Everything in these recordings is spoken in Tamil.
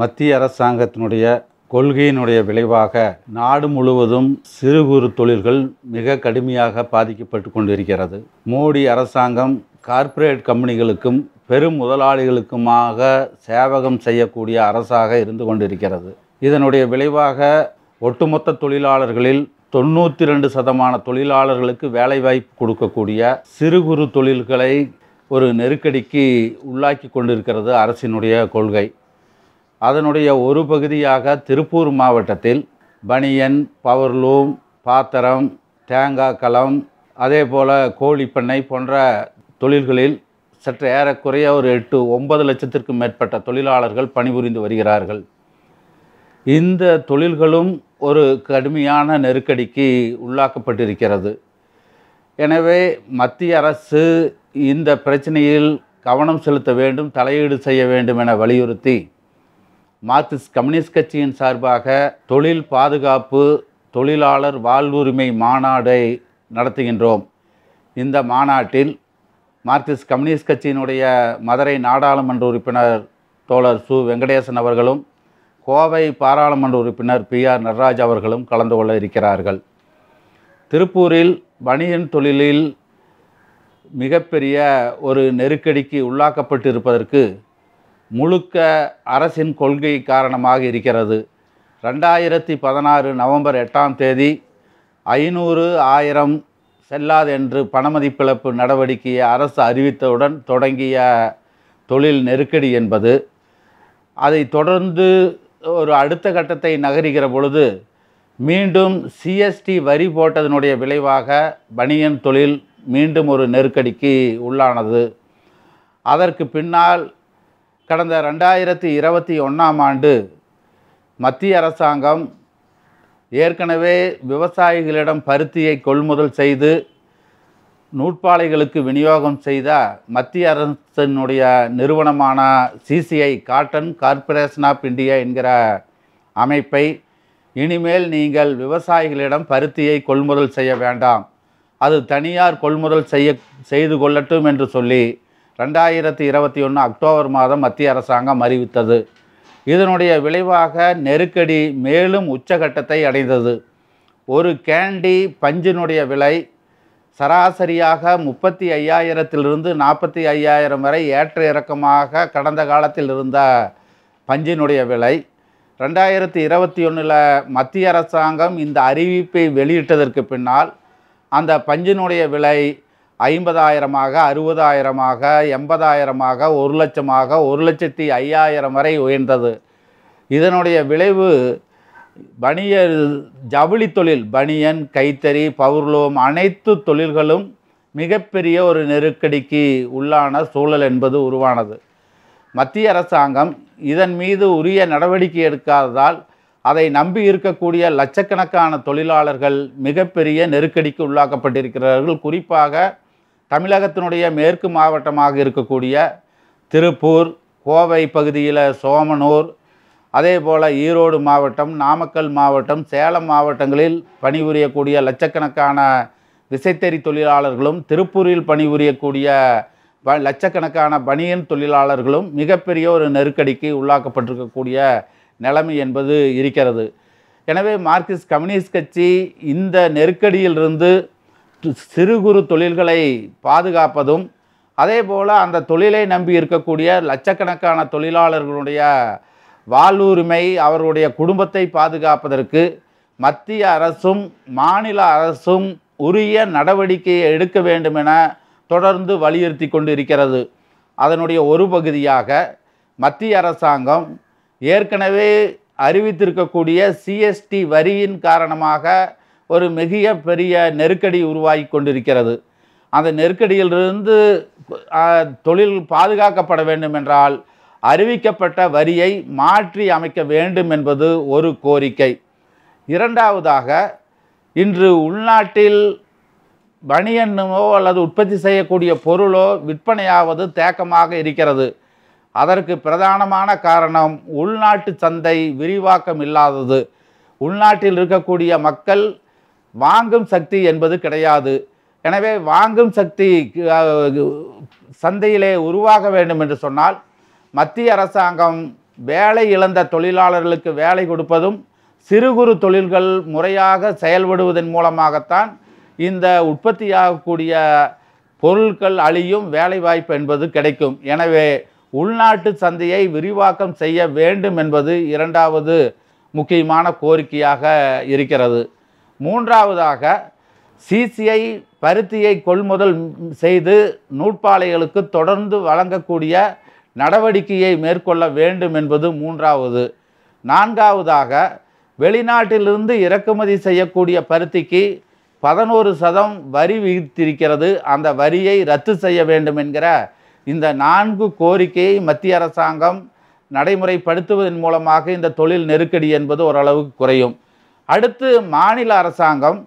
மத்திய அரசாங்கத்தினுடைய கொள்கையினுடைய விளைவாக நாடு முழுவதும் சிறு குறு தொழில்கள் மிக கடுமையாக பாதிக்கப்பட்டு கொண்டிருக்கிறது மோடி அரசாங்கம் கார்ப்பரேட் கம்பெனிகளுக்கும் பெரும் முதலாளிகளுக்குமாக சேவகம் செய்யக்கூடிய அரசாக இருந்து கொண்டிருக்கிறது இதனுடைய விளைவாக ஒட்டுமொத்த தொழிலாளர்களில் தொண்ணூற்றி ரெண்டு சதமான தொழிலாளர்களுக்கு வேலைவாய்ப்பு கொடுக்கக்கூடிய சிறு குறு தொழில்களை ஒரு நெருக்கடிக்கு உள்ளாக்கி கொண்டிருக்கிறது அரசினுடைய கொள்கை அதனுடைய ஒரு பகுதியாக திருப்பூர் மாவட்டத்தில் பனியன் பவர்லூம் பாத்திரம் தேங்காய் அதே போல் கோழிப்பண்ணை போன்ற தொழில்களில் சற்று ஏறக்குறைய ஒரு எட்டு ஒன்பது லட்சத்திற்கும் மேற்பட்ட தொழிலாளர்கள் பணிபுரிந்து வருகிறார்கள் இந்த தொழில்களும் ஒரு கடுமையான நெருக்கடிக்கு உள்ளாக்கப்பட்டிருக்கிறது எனவே மத்திய அரசு இந்த பிரச்சனையில் கவனம் செலுத்த வேண்டும் தலையீடு செய்ய வேண்டும் என வலியுறுத்தி மார்க்சிஸ்ட் கம்யூனிஸ்ட் கட்சியின் சார்பாக தொழில் பாதுகாப்பு தொழிலாளர் வாழ்வுரிமை மாநாடை நடத்துகின்றோம் இந்த மாநாட்டில் மார்க்சிஸ்ட் கம்யூனிஸ்ட் கட்சியினுடைய மதுரை நாடாளுமன்ற உறுப்பினர் தோழர் சு வெங்கடேசன் அவர்களும் கோவை பாராளுமன்ற உறுப்பினர் பி ஆர் நடராஜ் அவர்களும் கலந்து கொள்ள இருக்கிறார்கள் திருப்பூரில் வணிகன் தொழிலில் மிகப்பெரிய ஒரு நெருக்கடிக்கு உள்ளாக்கப்பட்டு இருப்பதற்கு முழுக்க அரசின் கொள்கை காரணமாக இருக்கிறது ரெண்டாயிரத்தி பதினாறு நவம்பர் எட்டாம் தேதி ஐநூறு ஆயிரம் செல்லாது என்று பணமதிப்பிழப்பு நடவடிக்கையை அரசு அறிவித்தவுடன் தொடங்கிய தொழில் நெருக்கடி என்பது அதை தொடர்ந்து ஒரு அடுத்த கட்டத்தை நகருகிற பொழுது மீண்டும் சிஎஸ்டி வரி போட்டதனுடைய விளைவாக பனியன் தொழில் மீண்டும் ஒரு நெருக்கடிக்கு உள்ளானது அதற்கு பின்னால் கடந்த ரெண்டாயிரத்தி இருபத்தி ஒன்றாம் ஆண்டு மத்திய அரசாங்கம் ஏற்கனவே விவசாயிகளிடம் பருத்தியை கொள்முதல் செய்து நூற்பாலைகளுக்கு விநியோகம் செய்த மத்திய அரசினுடைய நிறுவனமான CCI cotton corporation of India என்கிற அமைப்பை இனிமேல் நீங்கள் விவசாயிகளிடம் பருத்தியை கொள்முதல் செய்ய வேண்டாம் அது தனியார் கொள்முதல் செய்ய செய்து கொள்ளட்டும் என்று சொல்லி ரெண்டாயிரத்தி இருபத்தி ஒன்று அக்டோபர் மாதம் மத்திய அரசாங்கம் அறிவித்தது இதனுடைய விளைவாக நெருக்கடி மேலும் உச்சகட்டத்தை அடைந்தது ஒரு கேண்டி பஞ்சினுடைய விலை சராசரியாக முப்பத்தி ஐயாயிரத்திலிருந்து நாற்பத்தி ஐயாயிரம் வரை ஏற்ற இறக்கமாக கடந்த காலத்தில் இருந்த பஞ்சினுடைய விலை ரெண்டாயிரத்தி இருபத்தி ஒன்றில் மத்திய அரசாங்கம் இந்த அறிவிப்பை வெளியிட்டதற்கு பின்னால் அந்த பஞ்சினுடைய விலை ஐம்பதாயிரமாக அறுபதாயிரமாக எண்பதாயிரமாக ஒரு லட்சமாக ஒரு லட்சத்தி ஐயாயிரம் வரை உயர்ந்தது இதனுடைய விளைவு வணிக ஜவுளி தொழில் பனியன் கைத்தறி பவுர்லோம் அனைத்து தொழில்களும் மிகப்பெரிய ஒரு நெருக்கடிக்கு உள்ளான சூழல் என்பது உருவானது மத்திய அரசாங்கம் இதன் மீது உரிய நடவடிக்கை எடுக்காததால் அதை நம்பி இருக்கக்கூடிய லட்சக்கணக்கான தொழிலாளர்கள் மிகப்பெரிய நெருக்கடிக்கு உள்ளாக்கப்பட்டிருக்கிறார்கள் குறிப்பாக தமிழகத்தினுடைய மேற்கு மாவட்டமாக இருக்கக்கூடிய திருப்பூர் கோவை பகுதியில் சோமனூர் அதே போல் ஈரோடு மாவட்டம் நாமக்கல் மாவட்டம் சேலம் மாவட்டங்களில் பணிபுரியக்கூடிய லட்சக்கணக்கான விசைத்தறி தொழிலாளர்களும் திருப்பூரில் பணிபுரியக்கூடிய ப லட்சக்கணக்கான பனியன் தொழிலாளர்களும் மிகப்பெரிய ஒரு நெருக்கடிக்கு உள்ளாக்கப்பட்டிருக்கக்கூடிய நிலைமை என்பது இருக்கிறது எனவே மார்க்சிஸ்ட் கம்யூனிஸ்ட் கட்சி இந்த நெருக்கடியிலிருந்து சிறு குறு தொழில்களை பாதுகாப்பதும் அதே போல் அந்த தொழிலை நம்பி இருக்கக்கூடிய லட்சக்கணக்கான தொழிலாளர்களுடைய வாழ்வுரிமை அவருடைய குடும்பத்தை பாதுகாப்பதற்கு மத்திய அரசும் மாநில அரசும் உரிய நடவடிக்கையை எடுக்க வேண்டும் என தொடர்ந்து வலியுறுத்தி கொண்டு இருக்கிறது அதனுடைய ஒரு பகுதியாக மத்திய அரசாங்கம் ஏற்கனவே அறிவித்திருக்கக்கூடிய சிஎஸ்டி வரியின் காரணமாக ஒரு மிக பெரிய நெருக்கடி உருவாகி கொண்டிருக்கிறது அந்த நெருக்கடியிலிருந்து தொழில் பாதுகாக்கப்பட வேண்டும் என்றால் அறிவிக்கப்பட்ட வரியை மாற்றி அமைக்க வேண்டும் என்பது ஒரு கோரிக்கை இரண்டாவதாக இன்று உள்நாட்டில் பனியன்னமோ அல்லது உற்பத்தி செய்யக்கூடிய பொருளோ விற்பனையாவது தேக்கமாக இருக்கிறது அதற்கு பிரதானமான காரணம் உள்நாட்டு சந்தை விரிவாக்கம் இல்லாதது உள்நாட்டில் இருக்கக்கூடிய மக்கள் வாங்கும் சக்தி என்பது கிடையாது எனவே வாங்கும் சக்தி சந்தையிலே உருவாக வேண்டும் என்று சொன்னால் மத்திய அரசாங்கம் வேலை இழந்த தொழிலாளர்களுக்கு வேலை கொடுப்பதும் சிறு குறு தொழில்கள் முறையாக செயல்படுவதன் மூலமாகத்தான் இந்த உற்பத்தியாகக்கூடிய பொருட்கள் அழியும் வேலைவாய்ப்பு என்பது கிடைக்கும் எனவே உள்நாட்டு சந்தையை விரிவாக்கம் செய்ய வேண்டும் என்பது இரண்டாவது முக்கியமான கோரிக்கையாக இருக்கிறது மூன்றாவதாக சிசிஐ பருத்தியை கொள்முதல் செய்து நூற்பாலைகளுக்கு தொடர்ந்து வழங்கக்கூடிய நடவடிக்கையை மேற்கொள்ள வேண்டும் என்பது மூன்றாவது நான்காவதாக வெளிநாட்டிலிருந்து இறக்குமதி செய்யக்கூடிய பருத்திக்கு பதினோரு சதம் வரி விதித்திருக்கிறது அந்த வரியை ரத்து செய்ய வேண்டும் என்கிற இந்த நான்கு கோரிக்கையை மத்திய அரசாங்கம் நடைமுறைப்படுத்துவதன் மூலமாக இந்த தொழில் நெருக்கடி என்பது ஓரளவுக்கு குறையும் அடுத்து மாநில அரசாங்கம்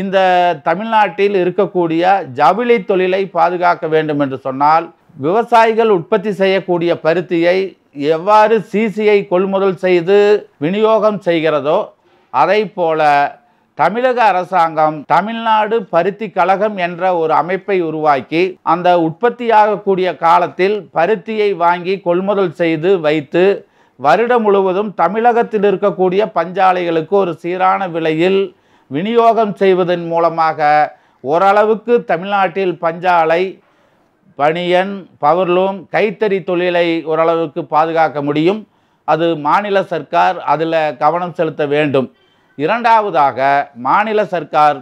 இந்த தமிழ்நாட்டில் இருக்கக்கூடிய ஜவுளி தொழிலை பாதுகாக்க வேண்டும் என்று சொன்னால் விவசாயிகள் உற்பத்தி செய்யக்கூடிய பருத்தியை எவ்வாறு சிசிஐ கொள்முதல் செய்து விநியோகம் செய்கிறதோ அதை போல தமிழக அரசாங்கம் தமிழ்நாடு பருத்தி கழகம் என்ற ஒரு அமைப்பை உருவாக்கி அந்த உற்பத்தியாகக்கூடிய காலத்தில் பருத்தியை வாங்கி கொள்முதல் செய்து வைத்து வருடம் முழுவதும் தமிழகத்தில் இருக்கக்கூடிய பஞ்சாலைகளுக்கு ஒரு சீரான விலையில் விநியோகம் செய்வதன் மூலமாக ஓரளவுக்கு தமிழ்நாட்டில் பஞ்சாலை பணியன் பவர்லூம் கைத்தறி தொழிலை ஓரளவுக்கு பாதுகாக்க முடியும் அது மாநில சர்க்கார் அதில் கவனம் செலுத்த வேண்டும் இரண்டாவதாக மாநில சர்க்கார்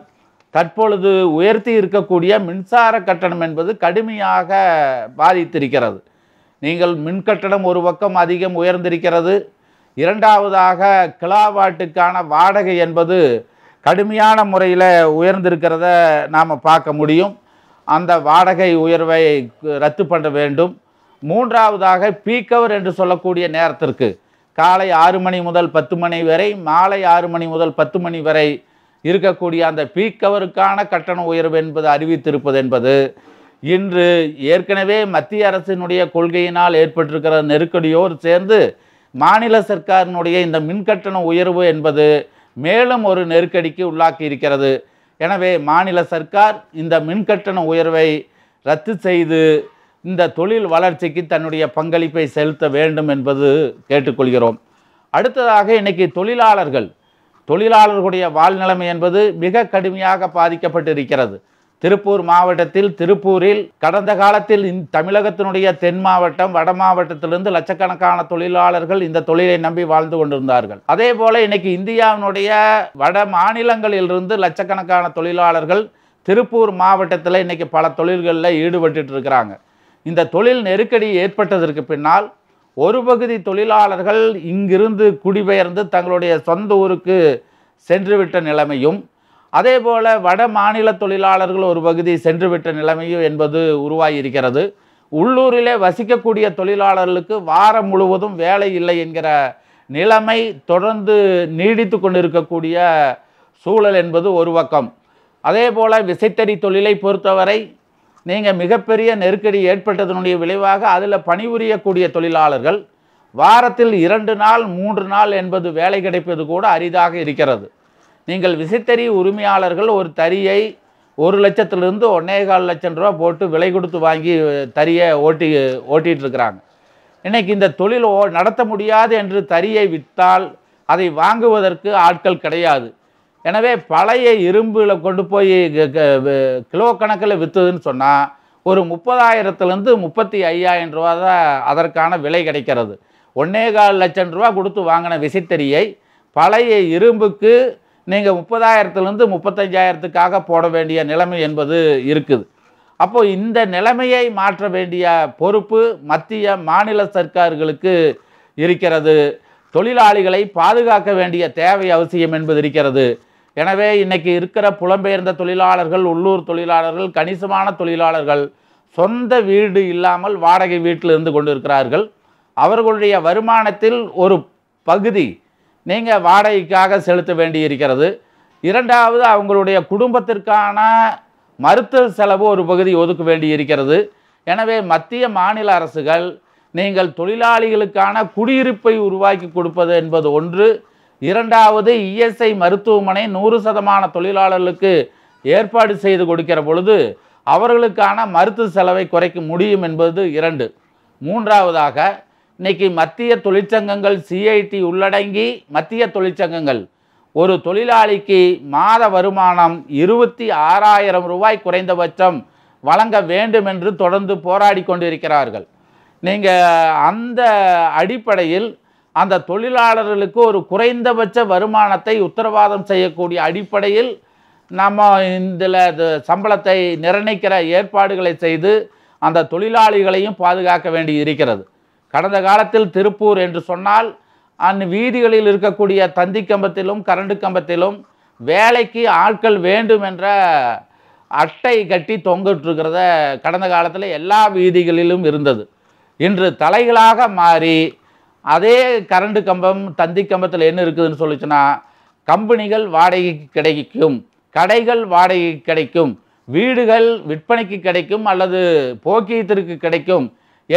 தற்பொழுது உயர்த்தி இருக்கக்கூடிய மின்சார கட்டணம் என்பது கடுமையாக பாதித்திருக்கிறது நீங்கள் மின்கட்டணம் ஒரு பக்கம் அதிகம் உயர்ந்திருக்கிறது இரண்டாவதாக கிளாவாட்டுக்கான வாடகை என்பது கடுமையான முறையில் உயர்ந்திருக்கிறத நாம் பார்க்க முடியும் அந்த வாடகை உயர்வை ரத்து பண்ண வேண்டும் மூன்றாவதாக பீக்கவர் என்று சொல்லக்கூடிய நேரத்திற்கு காலை ஆறு மணி முதல் பத்து மணி வரை மாலை ஆறு மணி முதல் பத்து மணி வரை இருக்கக்கூடிய அந்த பீக்கவருக்கான கட்டண உயர்வு என்பது அறிவித்திருப்பது என்பது இன்று ஏற்கனவே மத்திய அரசினுடைய கொள்கையினால் ஏற்பட்டிருக்கிற நெருக்கடியோடு சேர்ந்து மாநில சர்க்காரினுடைய இந்த மின்கட்டண உயர்வு என்பது மேலும் ஒரு நெருக்கடிக்கு உள்ளாக்கி இருக்கிறது எனவே மாநில சர்க்கார் இந்த மின்கட்டண உயர்வை ரத்து செய்து இந்த தொழில் வளர்ச்சிக்கு தன்னுடைய பங்களிப்பை செலுத்த வேண்டும் என்பது கேட்டுக்கொள்கிறோம் அடுத்ததாக இன்றைக்கி தொழிலாளர்கள் தொழிலாளர்களுடைய வாழ்நிலைமை என்பது மிக கடுமையாக பாதிக்கப்பட்டிருக்கிறது திருப்பூர் மாவட்டத்தில் திருப்பூரில் கடந்த காலத்தில் தமிழகத்தினுடைய தென் மாவட்டம் வட மாவட்டத்திலிருந்து லட்சக்கணக்கான தொழிலாளர்கள் இந்த தொழிலை நம்பி வாழ்ந்து கொண்டிருந்தார்கள் அதே போல இன்னைக்கு இந்தியாவினுடைய வட மாநிலங்களிலிருந்து லட்சக்கணக்கான தொழிலாளர்கள் திருப்பூர் மாவட்டத்தில் இன்னைக்கு பல தொழில்களில் ஈடுபட்டு இருக்கிறாங்க இந்த தொழில் நெருக்கடி ஏற்பட்டதற்கு பின்னால் ஒரு பகுதி தொழிலாளர்கள் இங்கிருந்து குடிபெயர்ந்து தங்களுடைய சொந்த ஊருக்கு சென்றுவிட்ட நிலைமையும் அதே போல் வட மாநில தொழிலாளர்கள் ஒரு பகுதி சென்றுவிட்ட நிலைமையும் என்பது உருவாகியிருக்கிறது உள்ளூரிலே வசிக்கக்கூடிய தொழிலாளர்களுக்கு வாரம் முழுவதும் வேலை இல்லை என்கிற நிலைமை தொடர்ந்து நீடித்து கொண்டிருக்கக்கூடிய சூழல் என்பது ஒரு பக்கம் அதே போல் விசைத்தறி தொழிலை பொறுத்தவரை நீங்கள் மிகப்பெரிய நெருக்கடி ஏற்பட்டதனுடைய விளைவாக அதில் பணிபுரியக்கூடிய தொழிலாளர்கள் வாரத்தில் இரண்டு நாள் மூன்று நாள் என்பது வேலை கிடைப்பது கூட அரிதாக இருக்கிறது நீங்கள் விசைத்தறி உரிமையாளர்கள் ஒரு தறியை ஒரு லட்சத்துலேருந்து ஒன்றே கால் லட்சம் ரூபா போட்டு விலை கொடுத்து வாங்கி தறியை ஓட்டி ஓட்டிகிட்டு இருக்கிறாங்க இன்றைக்கி இந்த தொழில் ஓ நடத்த முடியாது என்று தறியை விற்றால் அதை வாங்குவதற்கு ஆட்கள் கிடையாது எனவே பழைய இரும்பில் கொண்டு போய் கிலோ கணக்கில் விற்றுதுன்னு சொன்னால் ஒரு முப்பதாயிரத்துலேருந்து முப்பத்தி ஐயாயிரம் ரூபா தான் அதற்கான விலை கிடைக்கிறது ஒன்றே கால் லட்சம் ரூபா கொடுத்து வாங்கின விசைத்தறியை பழைய இரும்புக்கு நீங்கள் முப்பதாயிரத்துலேருந்து முப்பத்தஞ்சாயிரத்துக்காக போட வேண்டிய நிலைமை என்பது இருக்குது அப்போது இந்த நிலைமையை மாற்ற வேண்டிய பொறுப்பு மத்திய மாநில சர்க்கார்களுக்கு இருக்கிறது தொழிலாளிகளை பாதுகாக்க வேண்டிய தேவை அவசியம் என்பது இருக்கிறது எனவே இன்றைக்கி இருக்கிற புலம்பெயர்ந்த தொழிலாளர்கள் உள்ளூர் தொழிலாளர்கள் கணிசமான தொழிலாளர்கள் சொந்த வீடு இல்லாமல் வாடகை வீட்டில் இருந்து கொண்டிருக்கிறார்கள் அவர்களுடைய வருமானத்தில் ஒரு பகுதி நீங்கள் வாடகைக்காக செலுத்த வேண்டி இருக்கிறது இரண்டாவது அவங்களுடைய குடும்பத்திற்கான மருத்துவ செலவு ஒரு பகுதி ஒதுக்க வேண்டி இருக்கிறது எனவே மத்திய மாநில அரசுகள் நீங்கள் தொழிலாளிகளுக்கான குடியிருப்பை உருவாக்கி கொடுப்பது என்பது ஒன்று இரண்டாவது இஎஸ்ஐ மருத்துவமனை நூறு சதமான தொழிலாளர்களுக்கு ஏற்பாடு செய்து கொடுக்கிற பொழுது அவர்களுக்கான மருத்துவ செலவை குறைக்க முடியும் என்பது இரண்டு மூன்றாவதாக இன்றைக்கி மத்திய தொழிற்சங்கங்கள் சிஐடி உள்ளடங்கி மத்திய தொழிற்சங்கங்கள் ஒரு தொழிலாளிக்கு மாத வருமானம் இருபத்தி ஆறாயிரம் ரூபாய் குறைந்தபட்சம் வழங்க வேண்டும் என்று தொடர்ந்து போராடி கொண்டிருக்கிறார்கள் நீங்கள் அந்த அடிப்படையில் அந்த தொழிலாளர்களுக்கு ஒரு குறைந்தபட்ச வருமானத்தை உத்தரவாதம் செய்யக்கூடிய அடிப்படையில் நம்ம இதில் சம்பளத்தை நிர்ணயிக்கிற ஏற்பாடுகளை செய்து அந்த தொழிலாளிகளையும் பாதுகாக்க வேண்டி இருக்கிறது கடந்த காலத்தில் திருப்பூர் என்று சொன்னால் அந் வீதிகளில் இருக்கக்கூடிய தந்தி கம்பத்திலும் கரண்டு கம்பத்திலும் வேலைக்கு ஆட்கள் வேண்டும் என்ற அட்டை கட்டி தொங்கிட்டுருக்கிறத கடந்த காலத்தில் எல்லா வீதிகளிலும் இருந்தது இன்று தலைகளாக மாறி அதே கரண்டு கம்பம் தந்தி கம்பத்தில் என்ன இருக்குதுன்னு சொல்லிச்சுன்னா கம்பெனிகள் வாடகைக்கு கிடைக்கும் கடைகள் வாடகைக்கு கிடைக்கும் வீடுகள் விற்பனைக்கு கிடைக்கும் அல்லது போக்கியத்திற்கு கிடைக்கும்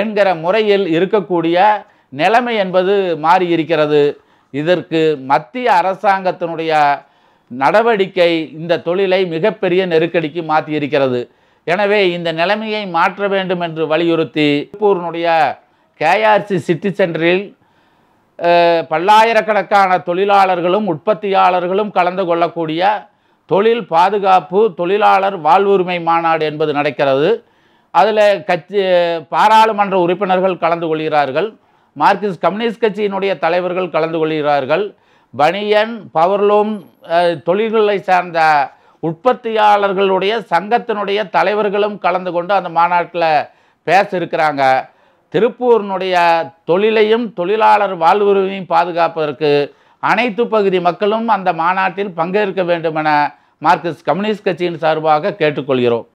என்கிற முறையில் இருக்கக்கூடிய நிலைமை என்பது மாறி இருக்கிறது இதற்கு மத்திய அரசாங்கத்தினுடைய நடவடிக்கை இந்த தொழிலை மிகப்பெரிய நெருக்கடிக்கு மாற்றியிருக்கிறது எனவே இந்த நிலைமையை மாற்ற வேண்டும் என்று வலியுறுத்தி திருப்பூரினுடைய கேஆர்சி சிட்டி சென்டரில் பல்லாயிரக்கணக்கான தொழிலாளர்களும் உற்பத்தியாளர்களும் கலந்து கொள்ளக்கூடிய தொழில் பாதுகாப்பு தொழிலாளர் வாழ்வுரிமை மாநாடு என்பது நடக்கிறது அதில் கட்சி பாராளுமன்ற உறுப்பினர்கள் கலந்து கொள்கிறார்கள் மார்க்சிஸ்ட் கம்யூனிஸ்ட் கட்சியினுடைய தலைவர்கள் கலந்து கொள்கிறார்கள் பனியன் பவர்லூம் தொழில்களை சார்ந்த உற்பத்தியாளர்களுடைய சங்கத்தினுடைய தலைவர்களும் கலந்து கொண்டு அந்த மாநாட்டில் பேச இருக்கிறாங்க திருப்பூரினுடைய தொழிலையும் தொழிலாளர் வாழ்வுரிமையும் பாதுகாப்பதற்கு அனைத்து பகுதி மக்களும் அந்த மாநாட்டில் பங்கேற்க வேண்டுமென மார்க்சிஸ்ட் கம்யூனிஸ்ட் கட்சியின் சார்பாக கேட்டுக்கொள்கிறோம்